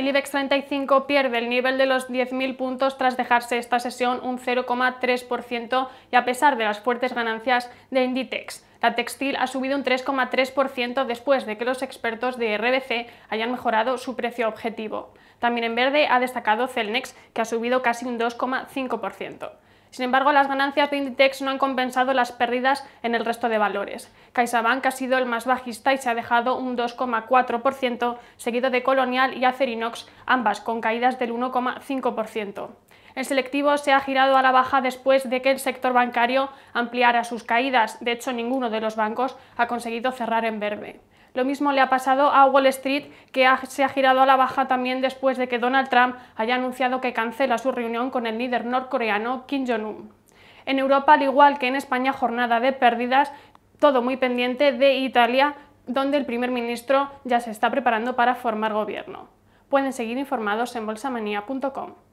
El IBEX 35 pierde el nivel de los 10.000 puntos tras dejarse esta sesión un 0,3% y a pesar de las fuertes ganancias de Inditex. La textil ha subido un 3,3% después de que los expertos de RBC hayan mejorado su precio objetivo. También en verde ha destacado Celnex, que ha subido casi un 2,5%. Sin embargo, las ganancias de Inditex no han compensado las pérdidas en el resto de valores. CaixaBank ha sido el más bajista y se ha dejado un 2,4%, seguido de Colonial y Acerinox, ambas con caídas del 1,5%. El selectivo se ha girado a la baja después de que el sector bancario ampliara sus caídas. De hecho, ninguno de los bancos ha conseguido cerrar en verde. Lo mismo le ha pasado a Wall Street, que se ha girado a la baja también después de que Donald Trump haya anunciado que cancela su reunión con el líder norcoreano Kim Jong-un. En Europa, al igual que en España, jornada de pérdidas, todo muy pendiente de Italia, donde el primer ministro ya se está preparando para formar gobierno. Pueden seguir informados en bolsamanía.com.